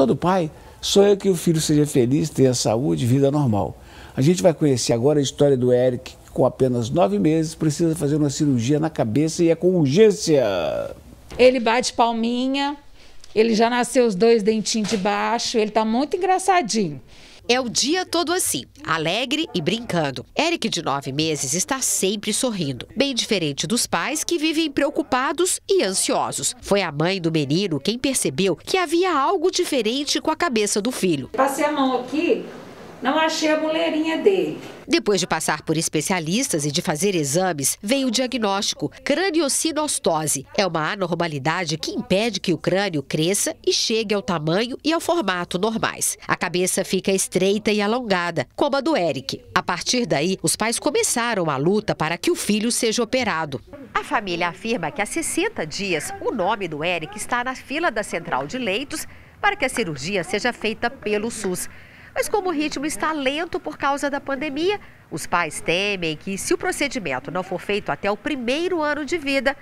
Todo pai sonha que o filho seja feliz, tenha saúde, vida normal. A gente vai conhecer agora a história do Eric, que com apenas nove meses precisa fazer uma cirurgia na cabeça e é com urgência. Ele bate palminha, ele já nasceu os dois dentinhos de baixo, ele tá muito engraçadinho. É o dia todo assim, alegre e brincando. Eric, de nove meses, está sempre sorrindo, bem diferente dos pais que vivem preocupados e ansiosos. Foi a mãe do menino quem percebeu que havia algo diferente com a cabeça do filho. Passei a mão aqui, não achei a mulherinha dele. Depois de passar por especialistas e de fazer exames, veio o diagnóstico craniocinostose. É uma anormalidade que impede que o crânio cresça e chegue ao tamanho e ao formato normais. A cabeça fica estreita e alongada, como a do Eric. A partir daí, os pais começaram a luta para que o filho seja operado. A família afirma que há 60 dias o nome do Eric está na fila da central de leitos para que a cirurgia seja feita pelo SUS. Mas como o ritmo está lento por causa da pandemia, os pais temem que, se o procedimento não for feito até o primeiro ano de vida,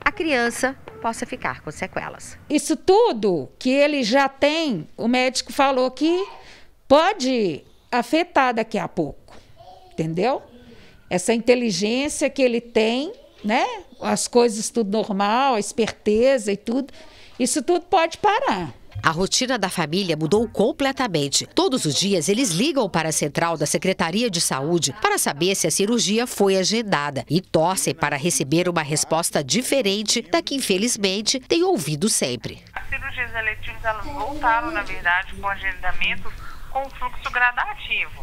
a criança possa ficar com sequelas. Isso tudo que ele já tem, o médico falou que pode afetar daqui a pouco, entendeu? Essa inteligência que ele tem, né? As coisas tudo normal, a esperteza e tudo, isso tudo pode parar. A rotina da família mudou completamente. Todos os dias eles ligam para a central da Secretaria de Saúde para saber se a cirurgia foi agendada e torcem para receber uma resposta diferente da que infelizmente têm ouvido sempre. As cirurgias eletivas voltaram, na verdade, com agendamento com fluxo gradativo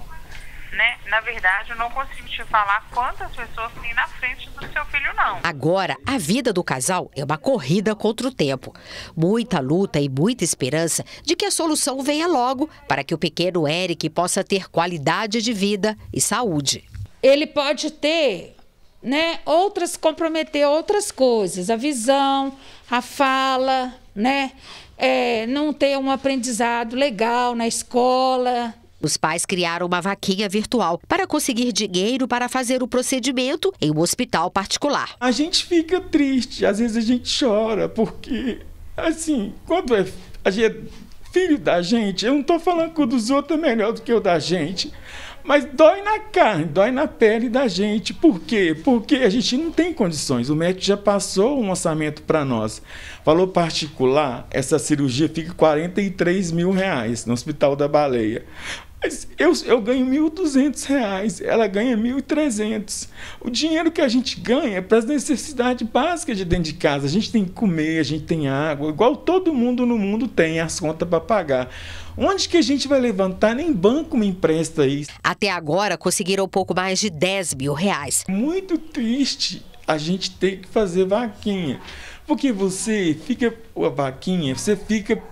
né? Na verdade, eu não consigo te falar quantas pessoas tem na frente do seu filho, não. Agora, a vida do casal é uma corrida contra o tempo. Muita luta e muita esperança de que a solução venha logo para que o pequeno Eric possa ter qualidade de vida e saúde. Ele pode ter né, outras comprometer outras coisas, a visão, a fala, né, é, não ter um aprendizado legal na escola, os pais criaram uma vaquinha virtual para conseguir dinheiro para fazer o procedimento em um hospital particular. A gente fica triste, às vezes a gente chora, porque, assim, quando é, a gente é filho da gente, eu não estou falando que o dos outros é melhor do que o da gente, mas dói na carne, dói na pele da gente. Por quê? Porque a gente não tem condições. O médico já passou um orçamento para nós. Falou particular, essa cirurgia fica 43 mil reais no Hospital da Baleia. Eu, eu ganho 1.200 reais, ela ganha 1.300. O dinheiro que a gente ganha é para as necessidades básicas de dentro de casa. A gente tem que comer, a gente tem água, igual todo mundo no mundo tem as contas para pagar. Onde que a gente vai levantar? Nem banco me empresta isso. Até agora conseguiram pouco mais de 10 mil reais. Muito triste a gente ter que fazer vaquinha. Porque você fica, a vaquinha, você fica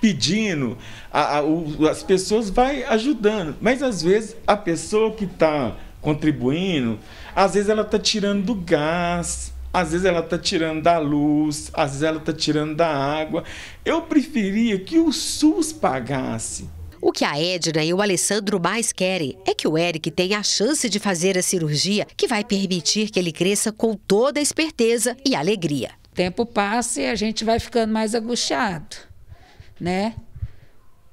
pedindo, a, a, o, as pessoas vai ajudando. Mas às vezes a pessoa que está contribuindo, às vezes ela está tirando do gás, às vezes ela está tirando da luz, às vezes ela está tirando da água. Eu preferia que o SUS pagasse. O que a Edna e o Alessandro mais querem é que o Eric tenha a chance de fazer a cirurgia que vai permitir que ele cresça com toda a esperteza e alegria. O tempo passa e a gente vai ficando mais angustiado né?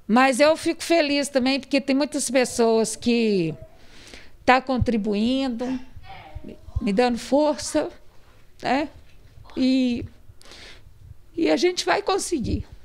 Mas eu fico feliz também porque tem muitas pessoas que tá contribuindo, me dando força, né? E e a gente vai conseguir.